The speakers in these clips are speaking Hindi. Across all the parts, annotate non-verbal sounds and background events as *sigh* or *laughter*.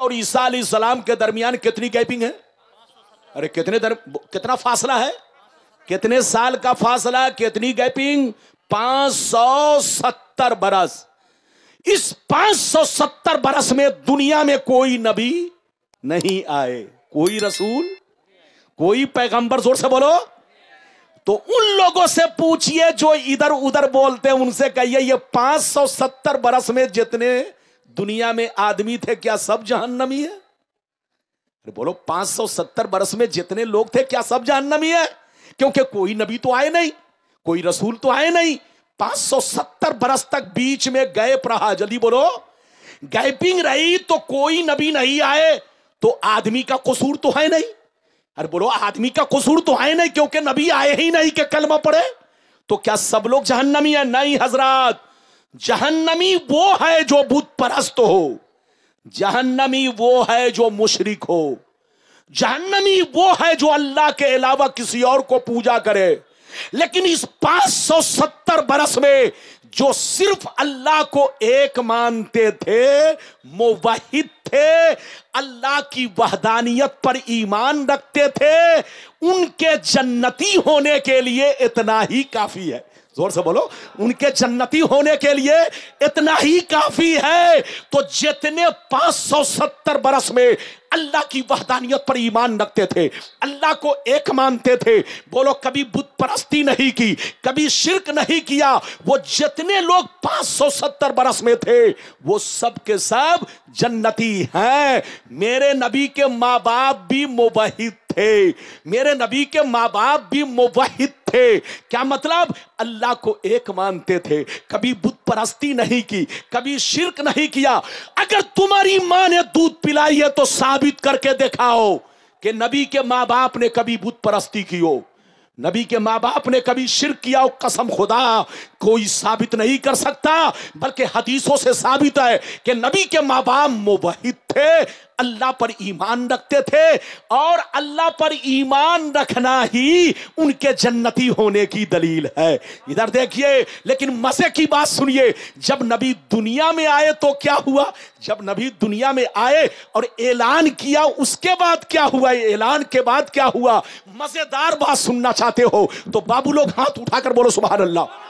और ईसा सलाम के दरमियान कितनी गैपिंग है अरे कितने दर, कितना फासला है कितने साल का फासला कितनी गैपिंग 570 बरस इस 570 बरस में दुनिया में कोई नबी नहीं आए कोई रसूल कोई पैगंबर जोर से बोलो तो उन लोगों से पूछिए जो इधर उधर बोलते हैं उनसे कहिए ये 570 बरस में जितने दुनिया में आदमी थे क्या सब जहन्नमी है अरे बोलो 570 बरस में जितने लोग थे क्या सब जहन्नमी है क्योंकि कोई नबी तो आए नहीं कोई रसूल तो आए नहीं 570 बरस तक बीच में गैप रहा जल्दी बोलो गैपिंग रही तो कोई नबी नहीं आए तो आदमी का कसूर तो है नहीं अरे बोलो आदमी का कसूर तो है नहीं क्योंकि नबी आए ही नहीं कि कलमा पड़े तो क्या सब लोग जहन्नमी है नहीं हजरात जहन्नमी वो है जो बुत परस्त हो जहन्नमी वो है जो मुशरिक हो जहन्नमी वो है जो अल्लाह के अलावा किसी और को पूजा करे लेकिन इस 570 बरस में जो सिर्फ अल्लाह को एक मानते थे मुवाहिद थे अल्लाह की वहदानियत पर ईमान रखते थे उनके जन्नती होने के लिए इतना ही काफी है जोर से बोलो उनके जन्नती होने के लिए इतना ही काफी है तो जितने 570 बरस में अल्लाह की वहदानियत पर ईमान रखते थे अल्लाह को एक मानते थे बोलो कभी बुत परस्ती नहीं की कभी शिरक नहीं किया वो जितने लोग 570 बरस में थे वो सब के सब जन्नती हैं मेरे नबी के माँ बाप भी मुबहित थे मेरे नबी के माँ बाप भी मुबहित थे क्या मतलब अल्लाह को एक मानते थे कभी बुत परस्ती नहीं की कभी शिरक नहीं किया अगर तुम्हारी मां ने दूध पिलाई है तो साबित करके दिखाओ कि नबी के मां बाप ने कभी बुत परस्ती की हो नबी के मां बाप ने कभी शिर किया और कसम खुदा कोई साबित नहीं कर सकता बल्कि हदीसों से साबित है कि नबी के मां बाप मुबहित थे अल्लाह पर ईमान रखते थे और अल्लाह पर ईमान रखना ही उनके जन्नती होने की दलील है इधर देखिए लेकिन मजे की बात सुनिए जब नबी दुनिया में आए तो क्या हुआ जब नबी दुनिया में आए और ऐलान किया उसके बाद क्या हुआ ऐलान के बाद क्या हुआ मजेदार बात सुनना चाहते हो तो बाबू लोग हाथ उठाकर बोलो सुबह अल्लाह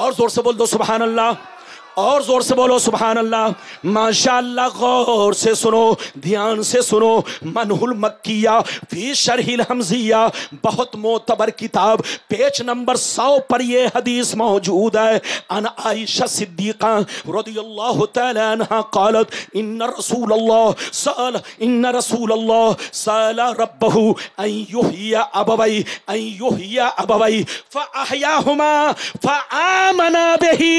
और जोर से बोल दो सुबह अल्लाह और ज़ोर से बोलो सुबह अल्लाह माशा गौर से सुनो ध्यान से सुनो मनहुल मक्किया फी शरहिल हमजिया बहुत मोतबर किताब पेज नंबर सौ पर यह हदीस मौजूद है अन आयशा सिद्दीक़ा रदी अल्लाह तला कालत इन रसूल अल्लाह सल इन रसूल अल्लाह सल रबहू अयुहिया अबवई अयुहिया अबवई फ़ाहया हुमा आमना बेही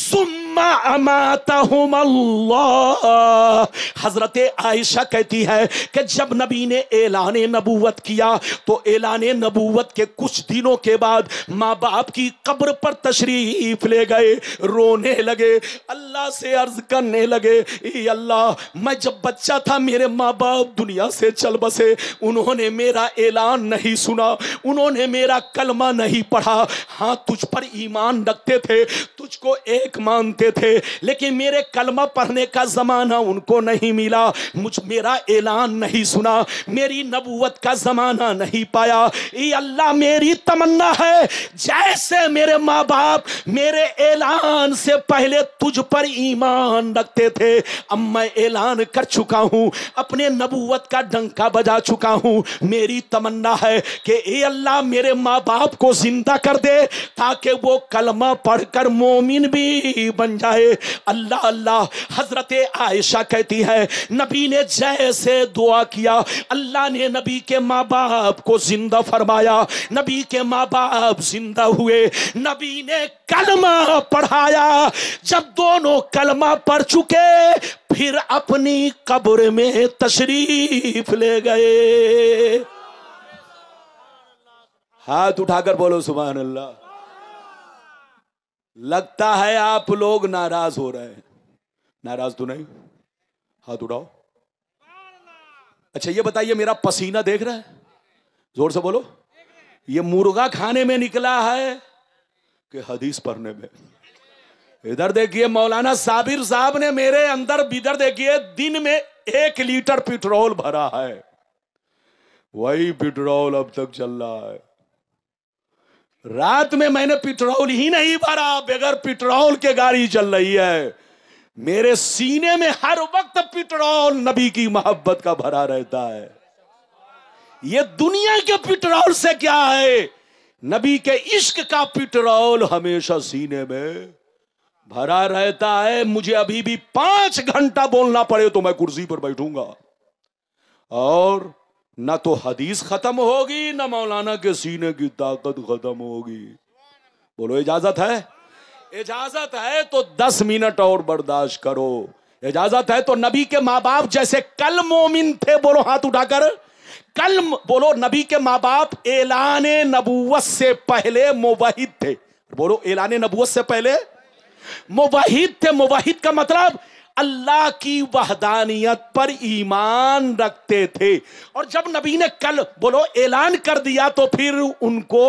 सुम हजरत आयशा कहती है कि जब नबी ने एलान नबूवत किया तो ऐलान नबूवत के कुछ दिनों के बाद माँ बाप की कब्र पर तशरीफ ले गए रोने लगे अल्लाह से अर्ज करने लगे अल्लाह मैं जब बच्चा था मेरे माँ बाप दुनिया से चल बसे उन्होंने मेरा ऐलान नहीं सुना उन्होंने मेरा कलमा नहीं पढ़ा हाँ तुझ पर ईमान रखते थे तुझको एक मान बनते थे लेकिन मेरे कलमा पढ़ने का ज़माना उनको नहीं मिला मुझ मेरा ऐलान नहीं सुना मेरी नबूवत का ज़माना नहीं पाया ये अल्लाह मेरी तमन्ना है जैसे मेरे माँ बाप मेरे ऐलान से पहले तुझ पर ईमान रखते थे अब मैं ऐलान कर चुका हूँ अपने नबूवत का डंका बजा चुका हूँ मेरी तमन्ना है कि ए अल्लाह मेरे माँ बाप को जिंदा कर दे ताकि वो कलमा पढ़कर मोमिन भी बन जाए अल्लाह अल्लाह हजरत आयशा कहती है नबी ने जैसे दुआ किया अल्लाह ने नबी के माँ बाप को जिंदा फरमाया नबी के माँ बाप जिंदा हुए नबी ने कलमा पढ़ाया जब दोनों कलमा पढ़ चुके फिर अपनी कब्र में तशरीफ ले गए हाथ उठाकर बोलो सुबह अल्लाह लगता है आप लोग नाराज हो रहे हैं नाराज तो नहीं हाथ उठाओ अच्छा ये बताइए मेरा पसीना देख रहा है जोर से बोलो ये मुर्गा खाने में निकला है कि हदीस पढ़ने में इधर देखिए मौलाना साबिर साहब ने मेरे अंदर इधर देखिए दिन में एक लीटर पेट्रोल भरा है वही पेट्रोल अब तक चल रहा है रात में मैंने पेट्रोल ही नहीं भरा बगैर पेट्रोल के गाड़ी चल रही है मेरे सीने में हर वक्त पेट्रोल नबी की मोहब्बत का भरा रहता है यह दुनिया के पेट्रोल से क्या है नबी के इश्क का पेट्रोल हमेशा सीने में भरा रहता है मुझे अभी भी पांच घंटा बोलना पड़े तो मैं कुर्सी पर बैठूंगा और ना तो हदीस खत्म होगी ना मौलाना के सीने की ताकत खत्म होगी बोलो इजाजत है इजाजत है तो दस मिनट और बर्दाश्त करो इजाजत है तो नबी के माँ बाप जैसे कल मोमिन थे बोलो हाथ उठाकर कल बोलो नबी के माँ बाप एलान नबूवत से पहले मुबाहिद थे बोलो एलान नबूवत से पहले मुबाहिद थे मुबाहिद का मतलब अल्लाह की वहदानियत पर ईमान रखते थे और जब नबी ने कल बोलो ऐलान कर दिया तो फिर उनको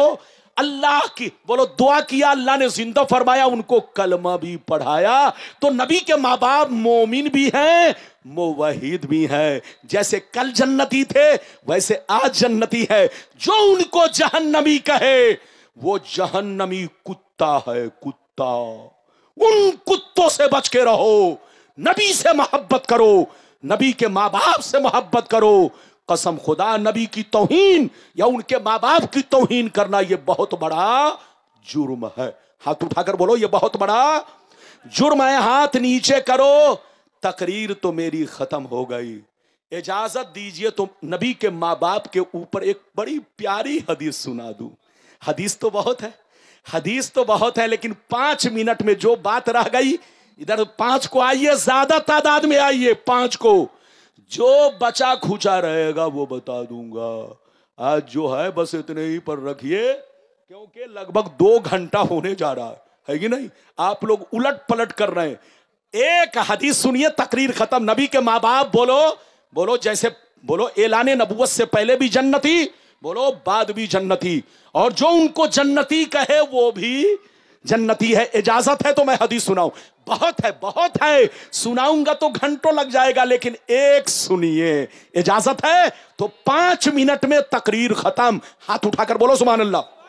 अल्लाह की बोलो दुआ किया अल्लाह ने जिंदा फरमाया उनको कलमा भी पढ़ाया तो नबी के माँ बाप मोमिन भी हैं मुवहिद भी हैं जैसे कल जन्नती थे वैसे आज जन्नती है जो उनको जहन्नमी कहे वो जहन्नमी कुत्ता है कुत्ता उन कुत्तों से बच के रहो नबी से मोहब्बत करो नबी के माँ बाप से मोहब्बत करो कसम खुदा नबी की तोहीन या उनके माँ बाप की तोहीन करना यह बहुत बड़ा जुर्म है हाथ उठाकर बोलो ये बहुत बड़ा जुर्म है हाथ नीचे करो तकरीर तो मेरी खत्म हो गई इजाजत दीजिए तो नबी के माँ बाप के ऊपर एक बड़ी प्यारी हदीस सुना दू हदीस तो बहुत है हदीस तो बहुत है लेकिन पांच मिनट में जो बात रह गई इधर पांच को आइए ज्यादा तादाद में आइए पांच को जो बचा खुचा रहेगा वो बता दूंगा आज जो है बस इतने ही पर रखिए क्योंकि लगभग दो घंटा होने जा रहा है है कि नहीं आप लोग उलट पलट कर रहे हैं एक हदीस सुनिए तकरीर खत्म नबी के माँ बाप बोलो बोलो जैसे बोलो एलान नबूत से पहले भी जन्नती बोलो बाद भी जन्नती और जो उनको जन्नती कहे वो भी जन्नती है इजाजत है तो मैं हदीस सुनाऊं बहुत है बहुत है सुनाऊंगा तो घंटों लग जाएगा लेकिन एक सुनिए इजाजत है तो पांच मिनट में तकरीर खत्म हाथ उठाकर बोलो सुबह अल्लाह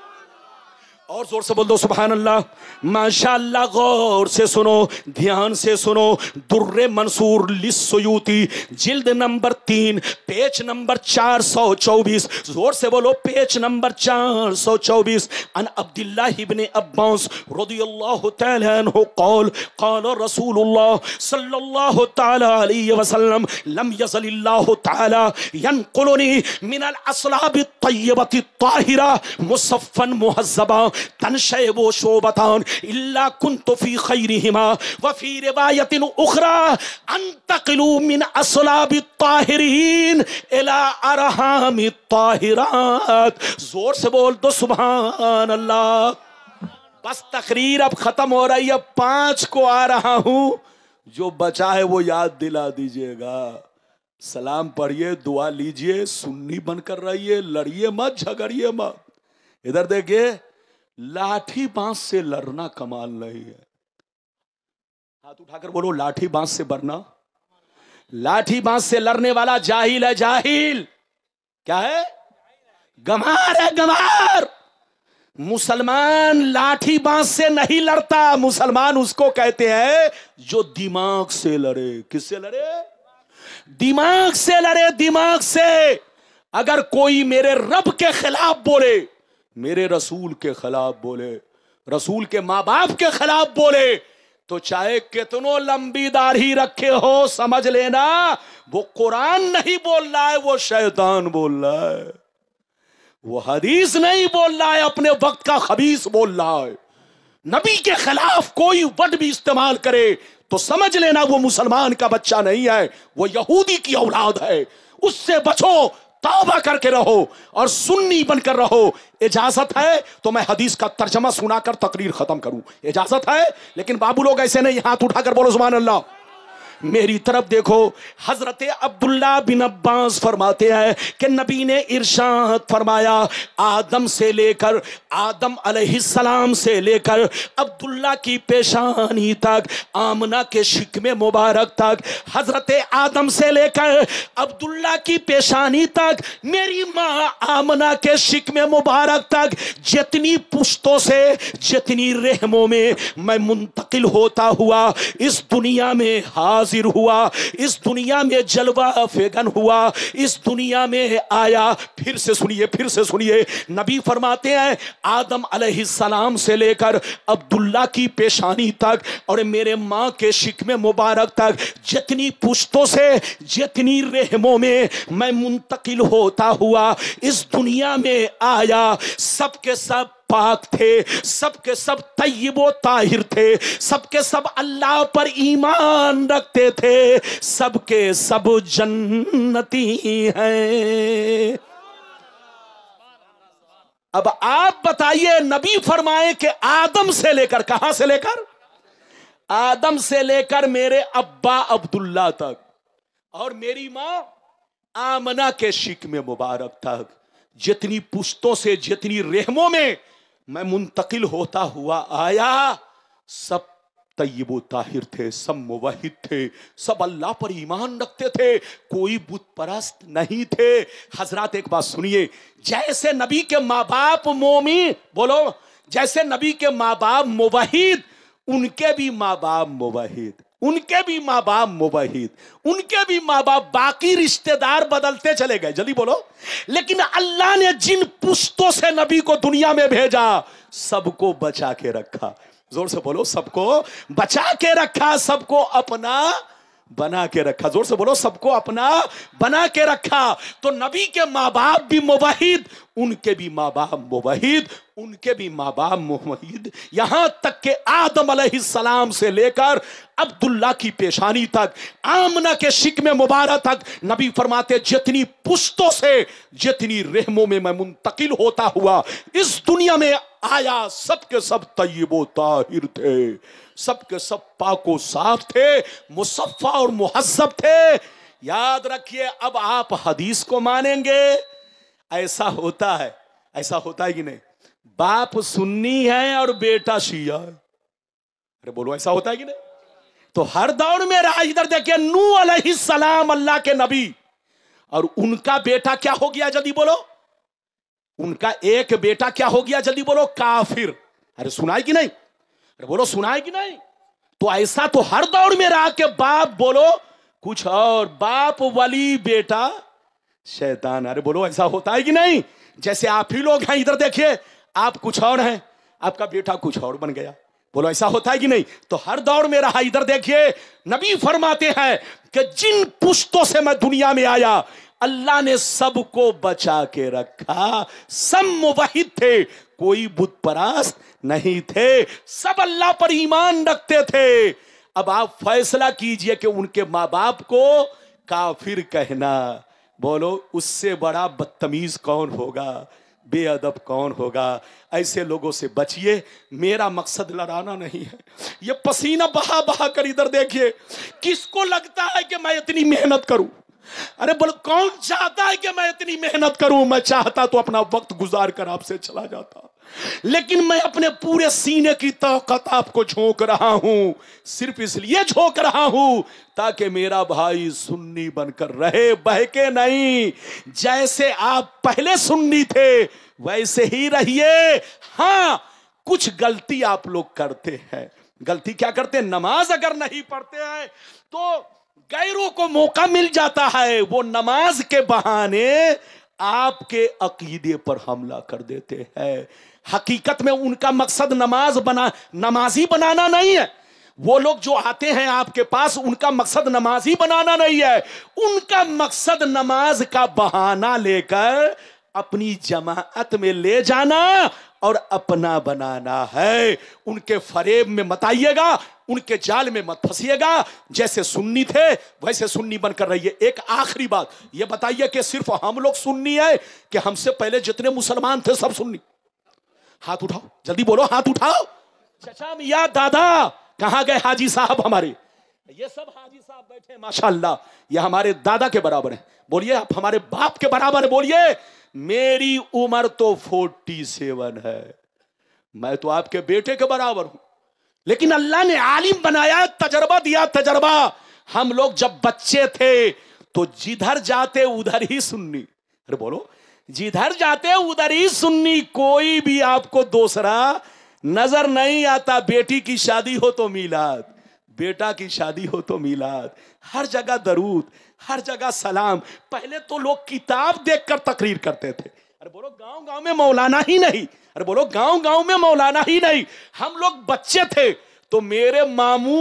और जोर से बोल दो सुबह अल्लाह माशाला गौर से सुनो ध्यान से सुनो दुर्रे मंसूर लिस्सुती जिल्द नंबर तीन पेज नंबर चार सौ चौबीस जोर से बोलो पेज नंबर चार सौ चौबीस अन अब्दुल्ला हिबन अब्बास रदियल्लाहु तआला अन्हु कौल कौल रसूलुल्लाह सल्लल्लाहु तआला अलैहि वसल्लम लम यजलिल्लाहु तआला यनकुलनी मिनल असलाब तय्यबति ताहिरा मुसफ़न मुहज़्ज़बा तनशय वो शोबतान इल्ला कुन तो फी खैरी हिमा वफ़ी रिवायतिन उखरा अनतकलू मिन असलाबि ताहरीन एला अरहामि ताहिरात जोर से बोल दो सुबहान अल्लाह बस तकरीर अब ख़त्म हो रही है पांच को आ रहा हूं जो बचा है वो याद दिला दीजिएगा सलाम पढ़िए दुआ लीजिए सुन्नी बनकर रहिए लड़िए मत झगड़िए मत इधर देखिए लाठी बांस से लड़ना कमाल नहीं है हाथ उठाकर बोलो लाठी बांस से बरना लाठी बांस से लड़ने वाला जाहिल है जाहिल क्या है गमार है गमार मुसलमान लाठी बांस से नहीं लड़ता मुसलमान उसको कहते हैं जो दिमाग से लड़े किससे लड़े दिमाग से लड़े दिमाग से अगर कोई मेरे रब के खिलाफ बोले मेरे रसूल के खिलाफ बोले रसूल के माँ बाप के खिलाफ बोले तो चाहे कितनों लंबी दाढ़ी रखे हो समझ लेना वो कुरान नहीं बोल रहा है वो शैतान बोल रहा है वो हदीस नहीं बोल रहा है अपने वक्त का खबीस बोल रहा है नबी के खिलाफ कोई वर्ड भी इस्तेमाल करे तो समझ लेना वो मुसलमान का बच्चा नहीं है वो यहूदी की औलाद है उससे बचो तौबा करके रहो और सुन्नी बनकर रहो इजाजत है तो मैं हदीस का तर्जमा सुनाकर तकरीर खत्म करूं इजाजत है लेकिन बाबू लोग ऐसे नहीं हाथ उठाकर बोलो जुबान अल्लाह मेरी तरफ देखो हजरत अब्दुल्ला बिन अब्बास फरमाते हैं कि नबी ने इर्शाद फरमाया आदम से लेकर आदम अलैहिस्सलाम से लेकर अब्दुल्ला की पेशानी तक आमना के शिकमे मुबारक तक हजरत आदम से लेकर अब्दुल्ला की पेशानी तक मेरी माँ आमना के शिकमे मुबारक तक जितनी पुश्तों से जितनी रहमों में मैं मुंतकिल होता हुआ इस दुनिया में हाज हाजिर हुआ इस दुनिया में जलवा फेगन हुआ इस दुनिया में आया फिर से सुनिए फिर से सुनिए नबी फरमाते हैं आदम सलाम से लेकर अब्दुल्ला की पेशानी तक और मेरे माँ के शिकम मुबारक तक जितनी पुश्तों से जितनी रहमों में मैं मुंतकिल होता हुआ इस दुनिया में आया सबके सब पाक थे सबके सब तयब ताहिर थे सबके सब अल्लाह पर ईमान रखते थे सबके सब जन्नती हैं अब आप बताइए नबी फरमाए कि आदम से लेकर कहां से लेकर आदम से लेकर मेरे अब्बा अब्दुल्ला तक और मेरी माँ आमना के शिक में मुबारक तक जितनी पुश्तों से जितनी रहमों में मैं मुंतकिल होता हुआ आया सब तयब ताहिर थे सब मुवहिद थे सब अल्लाह पर ईमान रखते थे कोई बुत परस्त नहीं थे हजरत एक बात सुनिए जैसे नबी के माँ बाप मोमी बोलो जैसे नबी के माँ बाप मुवहिद उनके भी माँ बाप मुवहिद उनके भी माँ बाप मुबहिद उनके भी माँ बाप बाकी रिश्तेदार बदलते चले गए जल्दी बोलो लेकिन अल्लाह ने जिन पुश्तों से नबी को दुनिया में भेजा सबको बचा के रखा जोर से बोलो सबको बचा के रखा सबको अपना बना के रखा जोर से बोलो सबको अपना बना के रखा तो नबी के माँ बाप भी मुबाहिद उनके भी माँ बाप मुबहिद उनके भी माँ बाप मुबहिद यहां तक के आदम सलाम से लेकर अब्दुल्ला की पेशानी तक आमना के शिक में मुबारक तक नबी फरमाते जितनी पुश्तों से जितनी रहमों में मैं मुंतकिल होता हुआ इस दुनिया में आया सब सब तयब ताहिर थे सब सब पाको साफ थे मुसफ़ा और मुहसब थे याद रखिए अब आप हदीस को मानेंगे ऐसा होता है ऐसा होता है कि नहीं बाप सुन्नी है और बेटा शिया है अरे बोलो ऐसा होता है कि नहीं तो हर दौर में रहा इधर देखिए नू अलैहिस्सलाम अल्लाह के नबी और उनका बेटा क्या हो गया जल्दी बोलो उनका एक बेटा क्या हो गया जल्दी बोलो काफिर अरे सुनाए कि नहीं अरे बोलो सुनाए कि नहीं तो ऐसा तो हर दौर में रहा के बाप बोलो कुछ और बाप वली बेटा शैतान अरे बोलो ऐसा होता है कि नहीं जैसे आप ही लोग हैं इधर देखिए आप कुछ और हैं आपका बेटा कुछ और बन गया बोलो ऐसा होता है कि नहीं तो हर दौर में रहा इधर देखिए नबी फरमाते हैं कि जिन पुश्तों से मैं दुनिया में आया अल्लाह ने सबको बचा के रखा सब मुबहिद थे कोई बुत परास्त नहीं थे सब अल्लाह पर ईमान रखते थे अब आप फैसला कीजिए कि उनके माँ बाप को काफिर कहना बोलो उससे बड़ा बदतमीज कौन होगा बेअदब कौन होगा ऐसे लोगों से बचिए मेरा मकसद लड़ाना नहीं है ये पसीना बहा बहा कर इधर देखिए किसको लगता है कि मैं इतनी मेहनत करूं अरे बोलो कौन चाहता है कि मैं इतनी मेहनत करूं मैं चाहता तो अपना वक्त गुजार कर आपसे चला जाता लेकिन मैं अपने पूरे सीने की ताकत आपको झोंक रहा हूं सिर्फ इसलिए झोंक रहा हूं ताकि मेरा भाई सुन्नी बनकर रहे बहके नहीं जैसे आप पहले सुन्नी थे वैसे ही रहिए हां कुछ गलती आप लोग करते हैं गलती क्या करते हैं नमाज अगर नहीं पढ़ते हैं तो गैरों को मौका मिल जाता है वो नमाज के बहाने आपके अकीदे पर हमला कर देते हैं हकीकत में उनका मकसद नमाज बना नमाजी बनाना नहीं है वो लोग जो आते हैं आपके पास उनका मकसद नमाज ही बनाना नहीं है उनका मकसद नमाज का बहाना लेकर अपनी जमात में ले जाना और अपना बनाना है उनके फरेब में मत आइएगा उनके जाल में मत फंसीएगा जैसे सुन्नी थे वैसे सुन्नी बनकर रहिए एक आखिरी बात ये बताइए कि सिर्फ हम लोग सुन्नी है कि हमसे पहले जितने मुसलमान थे सब सुन्नी हाथ उठाओ जल्दी बोलो हाथ उठाओ चचा मिया दादा कहा गए हाजी साहब हमारे ये सब हाजी साहब बैठे माशाल्लाह ये हमारे दादा के बराबर है बोलिए आप हमारे बाप के बराबर बोलिए मेरी उम्र तो फोर्टी सेवन है मैं तो आपके बेटे के बराबर हूं लेकिन अल्लाह ने आलिम बनाया तजर्बा दिया तजर्बा हम लोग जब बच्चे थे तो जिधर जाते उधर ही सुननी अरे बोलो जिधर जाते उधर ही सुन्नी कोई भी आपको दूसरा नजर नहीं आता बेटी की शादी हो तो मिलाद बेटा की शादी हो तो मिलाद हर जगह दरूद हर जगह सलाम पहले तो लोग किताब देखकर तकरीर करते थे अरे बोलो गांव गांव में मौलाना ही नहीं अरे बोलो गांव गांव में मौलाना ही नहीं हम लोग बच्चे थे तो मेरे मामू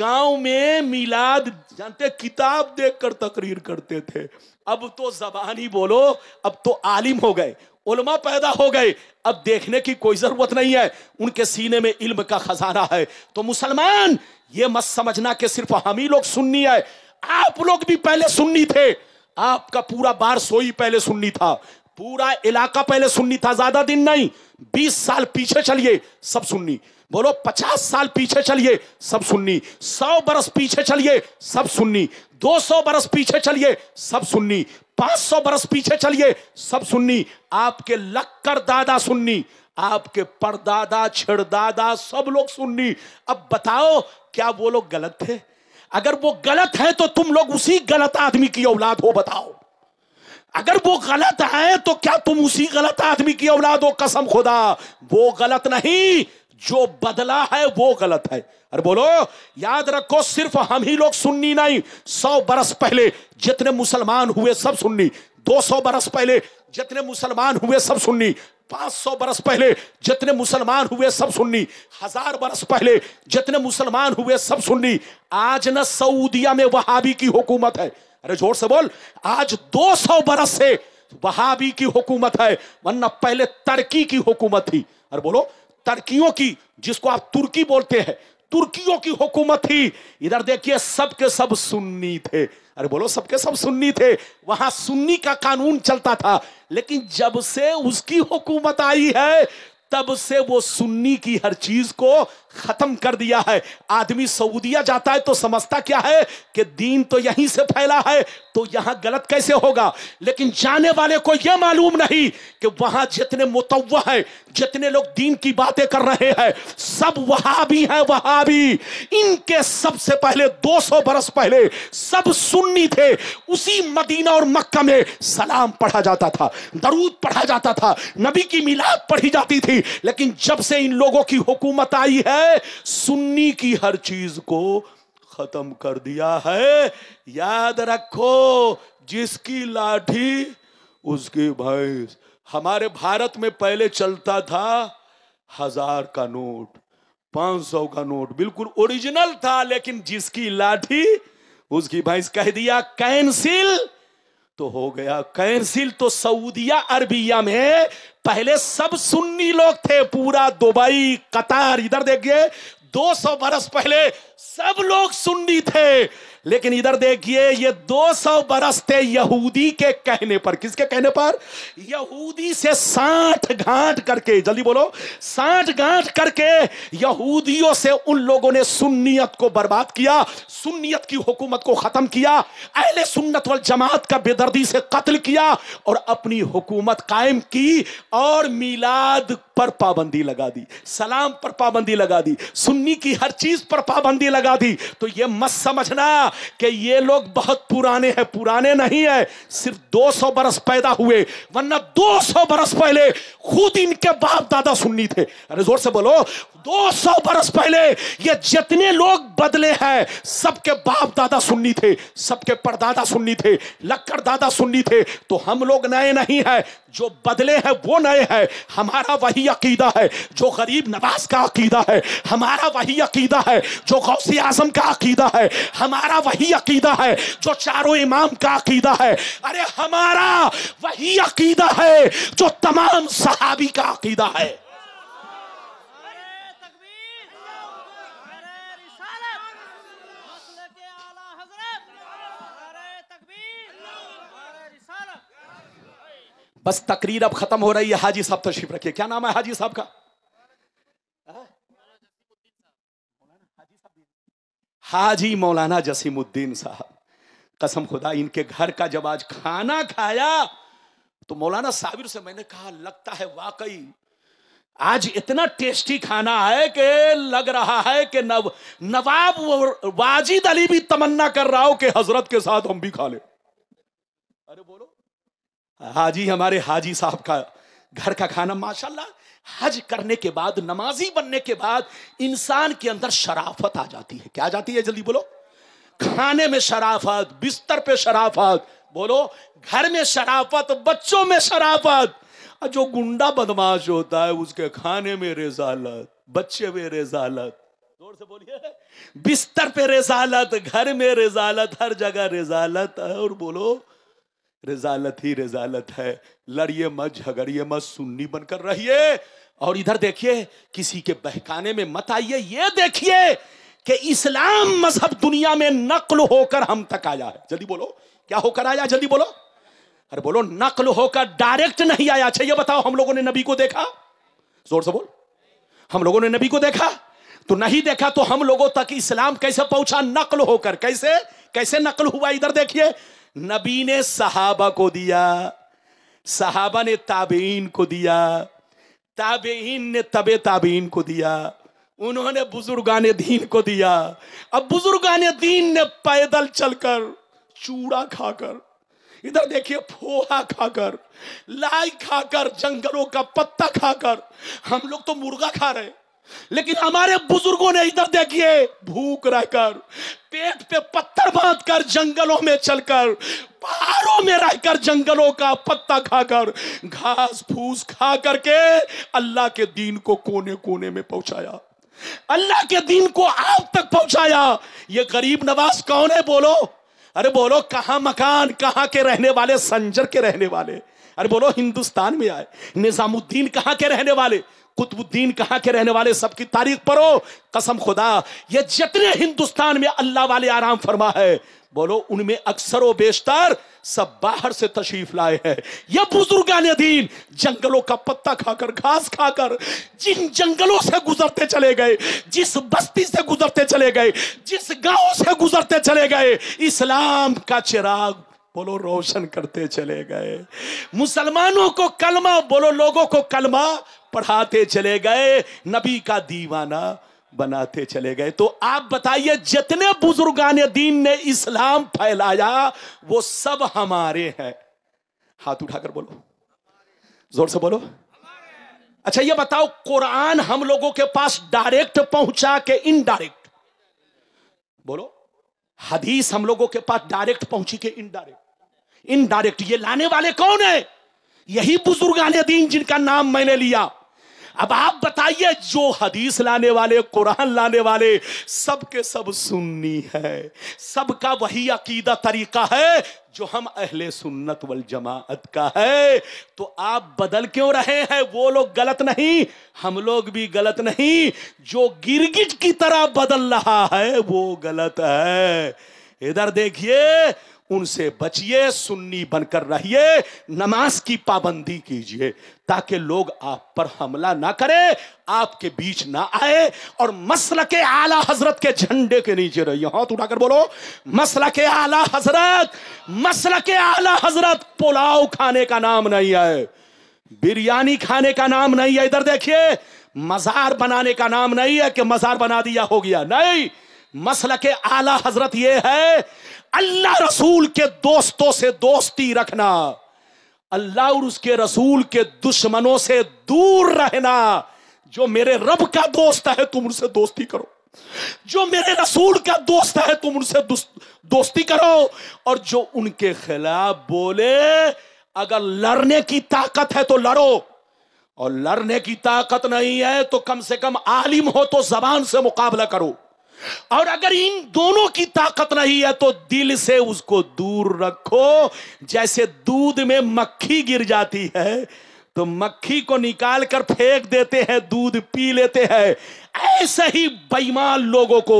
गांव में मिलाद जानते किताब देखकर तकरीर करते थे अब तो जबान ही बोलो अब तो आलिम हो गए उलमा पैदा हो गए अब देखने की कोई ज़रूरत नहीं है उनके सीने में इल्म का खजाना है तो मुसलमान ये मत समझना कि सिर्फ हम ही लोग सुननी है आप लोग भी पहले सुननी थे आपका पूरा बार सोई पहले सुननी था पूरा इलाका पहले सुन्नी था ज्यादा दिन नहीं बीस साल पीछे चलिए सब सुन्नी बोलो पचास साल पीछे चलिए सब सुन्नी सौ बरस पीछे चलिए सब सुन्नी दो सौ बरस पीछे चलिए सब सुन्नी पांच सौ बरस पीछे चलिए सब सुन्नी आपके लक्कर दादा सुन्नी आपके परदादा छिड़दादा सब लोग सुन्नी अब बताओ क्या वो लोग गलत थे अगर वो गलत है तो तुम लोग उसी गलत आदमी की औलाद हो बताओ अगर वो गलत है तो क्या तुम उसी गलत आदमी की औलाद हो कसम खुदा वो गलत नहीं जो बदला है वो गलत है अरे बोलो याद रखो सिर्फ हम ही लोग सुन्नी नहीं सौ बरस पहले जितने मुसलमान हुए सब सुन्नी दो सौ बरस पहले जितने मुसलमान हुए सब सुन्नी पांच सौ बरस पहले जितने मुसलमान हुए सब सुन्नी हजार बरस पहले जितने मुसलमान हुए सब सुन्नी आज न सऊदिया में वहाबी की हुकूमत है अरे जोर से बोल आज 200 बरस से वहाबी की हुकूमत है वरना पहले तर्की की हुकूमत थी अरे बोलो तर्कियों की जिसको आप तुर्की बोलते हैं तुर्कियों की हुकूमत थी इधर देखिए सबके सब सुन्नी थे अरे बोलो सबके सब सुन्नी थे वहां सुन्नी का कानून चलता था लेकिन जब से उसकी हुकूमत आई है तब से वो सुन्नी की हर चीज को खत्म कर दिया है आदमी सऊदिया जाता है तो समझता क्या है कि दीन तो यहीं से फैला है तो यहां गलत कैसे होगा लेकिन जाने वाले को यह मालूम नहीं कि वहां जितने मुतव है जितने लोग दीन की बातें कर रहे हैं सब वहां भी हैं वहां भी इनके सबसे पहले 200 बरस पहले सब सुन्नी थे उसी मदीना और मक्का में सलाम पढ़ा जाता था दरूद पढ़ा जाता था नबी की मिलाद पढ़ी जाती थी लेकिन जब से इन लोगों की हुकूमत आई है है सुन्नी की हर चीज को खत्म कर दिया है याद रखो जिसकी लाठी उसकी भैंस हमारे भारत में पहले चलता था हजार का नोट पांच सौ का नोट बिल्कुल ओरिजिनल था लेकिन जिसकी लाठी उसकी भैंस कह दिया कैंसिल तो हो गया कैंसिल तो सऊदिया अरबिया में पहले सब सुन्नी लोग थे पूरा दुबई कतार इधर देखिए 200 बरस पहले सब लोग सुन्नी थे लेकिन इधर देखिए ये 200 बरस थे यहूदी के कहने पर किसके कहने पर यहूदी से साठ गांठ करके जल्दी बोलो साठ गांठ करके यहूदियों से उन लोगों ने सुन्नियत को बर्बाद किया सुन्नियत की हुकूमत को खत्म किया अहले सुन्नत वाल जमात का बेदर्दी से कत्ल किया और अपनी हुकूमत कायम की और मिलाद पर पाबंदी लगा दी सलाम पर पाबंदी लगा दी सुन्नी की हर चीज पर पाबंदी लगा दी तो यह मत समझना कि ये लोग बहुत पुराने हैं पुराने नहीं है सिर्फ 200 बरस पैदा हुए वरना 200 बरस पहले खुद इनके बाप दादा सुन्नी थे अरे जोर से बोलो 200 बरस पहले ये जितने लोग बदले हैं सबके बाप दादा सुन्नी थे सबके परदादा सुन्नी थे लक्कर दादा सुन्नी थे तो हम लोग नए नहीं है जो बदले हैं वो नए हैं हमारा वही अकीदा है जो गरीब नवाज का अकीदा है हमारा वही अकीदा है जो गौसी आजम का अकीदा है हमारा वही अकीदा है जो चारों इमाम का अकीदा है अरे हमारा वही अकीदा है जो तमाम सहाबी का अकीदा है बस तकरीर अब खत्म हो रही है हाजी साहब तशरीफ रखिए क्या नाम है हाजी साहब का हाजी मौलाना जसीमुद्दीन साहब कसम खुदा इनके घर का जब आज खाना खाया तो मौलाना साबिर से मैंने कहा लगता है वाकई आज इतना टेस्टी खाना है कि लग रहा है कि नव नवाब वाजिद अली भी तमन्ना कर रहा हो कि हजरत के साथ हम भी खा ले अरे बोलो हाजी हमारे हाजी साहब का घर का खाना माशाल्लाह हज करने के बाद नमाजी बनने के बाद इंसान के अंदर शराफत आ जाती है क्या जाती है जल्दी बोलो खाने में शराफत बिस्तर पे शराफत बोलो घर में शराफत बच्चों में शराफत जो गुंडा बदमाश होता है उसके खाने में रेजालत बच्चे में रेजालत जोर से बोलिए बिस्तर पे रेजालत घर में रेजालत हर जगह रेजालत और बोलो रिजालत ही रिजालत है लड़िए मत झगड़िए मत सुन्नी बनकर रहिए और इधर देखिए किसी के बहकाने में मत आइए ये देखिए कि इस्लाम मजहब दुनिया में नकल होकर हम तक आया है जल्दी बोलो क्या होकर आया जल्दी बोलो अरे बोलो नकल होकर डायरेक्ट नहीं आया अच्छा ये बताओ हम लोगों ने नबी को देखा जोर से बोल हम लोगों ने नबी को देखा तो नहीं देखा तो हम लोगों तक इस्लाम कैसे पहुंचा नकल होकर कैसे कैसे नकल हुआ इधर देखिए नबी ने सहाबा को दिया सहाबा ने ताबेन को दिया ताबेन ने तबे ताबेन को दिया उन्होंने बुजुर्गान दीन को दिया अब बुजुर्गान दीन ने पैदल चलकर चूड़ा खाकर इधर देखिए फोहा खाकर लाई खाकर जंगलों का पत्ता खाकर हम लोग तो मुर्गा खा रहे लेकिन हमारे बुजुर्गों ने इधर देखिए भूख रहकर पेट पे पत्थर बांधकर जंगलों में चलकर पहाड़ों में रहकर जंगलों का पत्ता खाकर घास फूस खा करके अल्लाह के दीन को कोने कोने में पहुंचाया अल्लाह के दीन को आप तक पहुंचाया ये गरीब नवाज कौन है बोलो अरे बोलो कहां मकान कहां के रहने वाले संजर के रहने वाले अरे बोलो हिंदुस्तान में आए निजामुद्दीन कहां के रहने वाले कुतुबुद्दीन कहाँ के रहने वाले सबकी तारीख पढ़ो कसम खुदा ये जितने हिंदुस्तान में अल्लाह वाले आराम फरमा है बोलो उनमें अक्सर व बेशतर सब बाहर से तशरीफ लाए हैं यह बुजुर्गान दीन जंगलों का पत्ता खाकर घास खाकर जिन जंगलों से गुजरते चले गए जिस बस्ती से गुजरते चले गए जिस गांव से गुजरते चले गए इस्लाम का चिराग बोलो रोशन करते चले गए मुसलमानों को कलमा बोलो लोगों को कलमा पढ़ाते चले गए नबी का दीवाना बनाते चले गए तो आप बताइए जितने बुजुर्गान दीन ने इस्लाम फैलाया वो सब हमारे हैं हाथ उठाकर बोलो जोर से बोलो अच्छा ये बताओ कुरान हम लोगों के पास डायरेक्ट पहुंचा के इनडायरेक्ट बोलो हदीस हम लोगों के पास डायरेक्ट पहुंची के इनडायरेक्ट इनडायरेक्ट ये लाने वाले कौन है यही बुजुर्गान दीन जिनका नाम मैंने लिया अब आप बताइए जो हदीस लाने वाले कुरान लाने वाले सबके सब सुन्नी है सबका वही अकीदा तरीका है जो हम अहले सुन्नत वल जमात का है तो आप बदल क्यों रहे हैं वो लोग गलत नहीं हम लोग भी गलत नहीं जो गिरगिट की तरह बदल रहा है वो गलत है इधर देखिए उनसे बचिए सुन्नी बनकर रहिए नमाज की पाबंदी कीजिए ताकि लोग आप पर हमला ना करें आपके बीच ना आए और मसल के आला हजरत के झंडे के नीचे रहिए हाथ उठाकर बोलो मसल के आला हजरत मसल के आला हजरत पुलाव खाने का नाम नहीं है बिरयानी खाने का नाम नहीं है इधर देखिए मजार बनाने का नाम नहीं है कि मजार बना दिया हो गया नहीं मसल के आला हजरत ये है अल्लाह रसूल के दोस्तों से दोस्ती रखना अल्लाह और उसके रसूल के दुश्मनों से दूर रहना जो मेरे रब का दोस्त है तुम उनसे दोस्ती करो जो मेरे रसूल का दोस्त है तुम उनसे दोस्ती करो और जो उनके खिलाफ बोले अगर लड़ने की ताकत है तो लड़ो और लड़ने की ताकत नहीं है तो कम से कम आलिम हो तो जबान से मुकाबला करो और अगर इन दोनों की ताकत नहीं है तो दिल से उसको दूर रखो जैसे दूध में मक्खी गिर जाती है तो मक्खी को निकाल कर फेंक देते हैं दूध पी लेते हैं ऐसे ही बेईमान लोगों को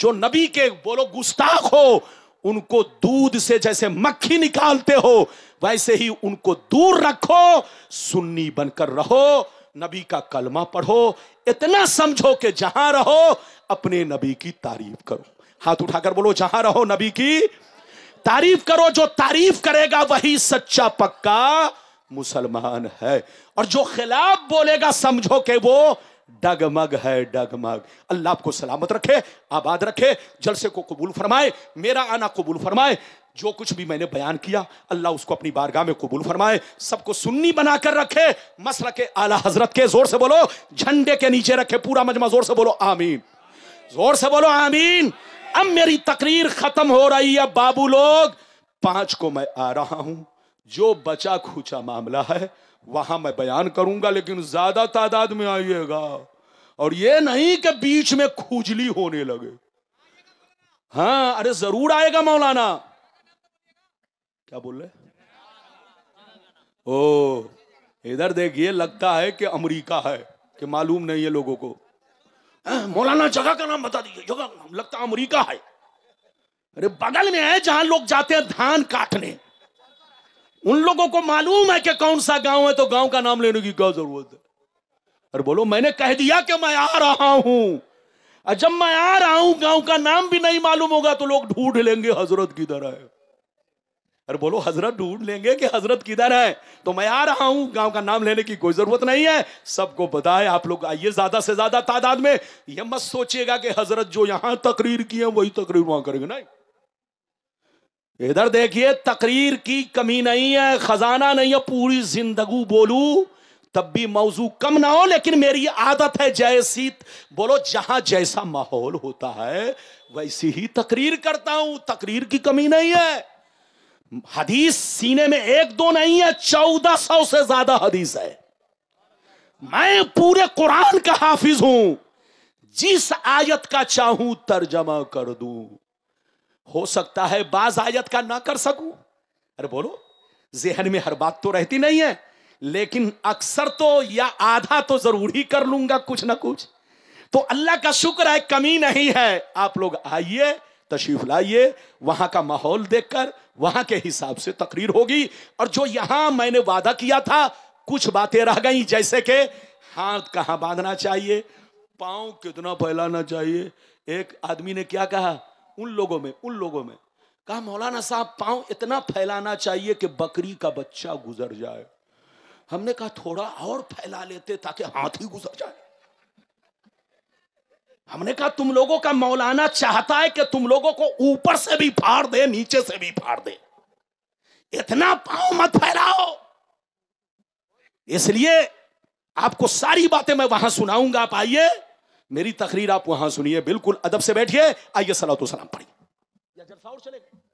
जो नबी के बोलो गुस्ताख हो उनको दूध से जैसे मक्खी निकालते हो वैसे ही उनको दूर रखो सुन्नी बनकर रहो नबी का कलमा पढ़ो इतना समझो कि जहां रहो अपने नबी की तारीफ करो हाथ उठाकर बोलो जहां रहो नबी की तारीफ करो जो तारीफ करेगा वही सच्चा पक्का मुसलमान है और जो खिलाफ बोलेगा समझो कि वो डगमग है डगमग अल्लाह आपको सलामत रखे आबाद रखे जलसे को कबूल फरमाए मेरा आना कबूल फरमाए जो कुछ भी मैंने बयान किया अल्लाह उसको अपनी बारगाह में कबूल फरमाए सबको सुन्नी बनाकर रखे मस रखे आला हजरत के जोर से बोलो झंडे के नीचे रखे पूरा मजमा जोर से बोलो आमीन जोर से बोलो आमीन अब मेरी तकरीर खत्म हो रही है बाबू लोग पांच को मैं आ रहा हूं जो बचा खुचा मामला है वहां मैं बयान करूंगा लेकिन ज्यादा तादाद में आइएगा और ये नहीं कि बीच में खुजली होने लगे हाँ अरे जरूर आएगा मौलाना क्या बोल रहे ओ इधर देखिए लगता है कि अमेरिका है कि मालूम नहीं है लोगों को *clears throat* मौलाना जगह का नाम बता दीजिए जगह का नाम लगता अमेरिका है अरे बगल में है जहां लोग जाते हैं धान काटने उन लोगों को मालूम है कि कौन सा गांव है तो गांव का नाम लेने की क्या जरूरत है अरे बोलो मैंने कह दिया कि मैं आ रहा हूं जब मैं आ रहा हूं गांव का नाम भी नहीं मालूम होगा तो लोग ढूंढ लेंगे हजरत किधर है अरे बोलो हजरत ढूंढ लेंगे कि हजरत किधर है तो मैं आ रहा हूं गांव का नाम लेने की कोई जरूरत नहीं है सबको बताए आप लोग आइए ज्यादा से ज्यादा तादाद में यह मत सोचिएगा कि हजरत जो यहां तकरीर की है वही तकरीर वहां करेंगे नहीं इधर देखिए तकरीर की कमी नहीं है खजाना नहीं है पूरी जिंदगी बोलू तब भी मौजू कम ना हो लेकिन मेरी आदत है जैसी बोलो जहां जैसा माहौल होता है वैसी ही तकरीर करता हूं तकरीर की कमी नहीं है हदीस सीने में एक दो नहीं है चौदह सौ से ज्यादा हदीस है मैं पूरे कुरान का हाफिज हूं जिस आयत का चाहूं तर्जमा कर दूं हो सकता है बाज आयत का ना कर सकूं अरे बोलो जहन में हर बात तो रहती नहीं है लेकिन अक्सर तो या आधा तो जरूर ही कर लूंगा कुछ ना कुछ तो अल्लाह का शुक्र है कमी नहीं है आप लोग आइए तशरीफ लाइए वहां का माहौल देखकर वहां के हिसाब से तकरीर होगी और जो यहां मैंने वादा किया था कुछ बातें रह गई जैसे कि हाथ कहां बांधना चाहिए पांव कितना फैलाना चाहिए एक आदमी ने क्या कहा उन लोगों में उन लोगों में कहा मौलाना साहब पाँव इतना फैलाना चाहिए कि बकरी का बच्चा गुजर जाए हमने कहा थोड़ा और फैला लेते ताकि हाथ ही गुजर जाए हमने कहा तुम लोगों का मौलाना चाहता है कि तुम लोगों को ऊपर से भी फाड़ दे नीचे से भी फाड़ दे इतना पांव मत फैलाओ इसलिए आपको सारी बातें मैं वहां सुनाऊंगा आप आइए मेरी तकरीर आप वहां सुनिए बिल्कुल अदब से बैठिए आइए सलाम तो सलाम पढ़िए या जलसा और चले गए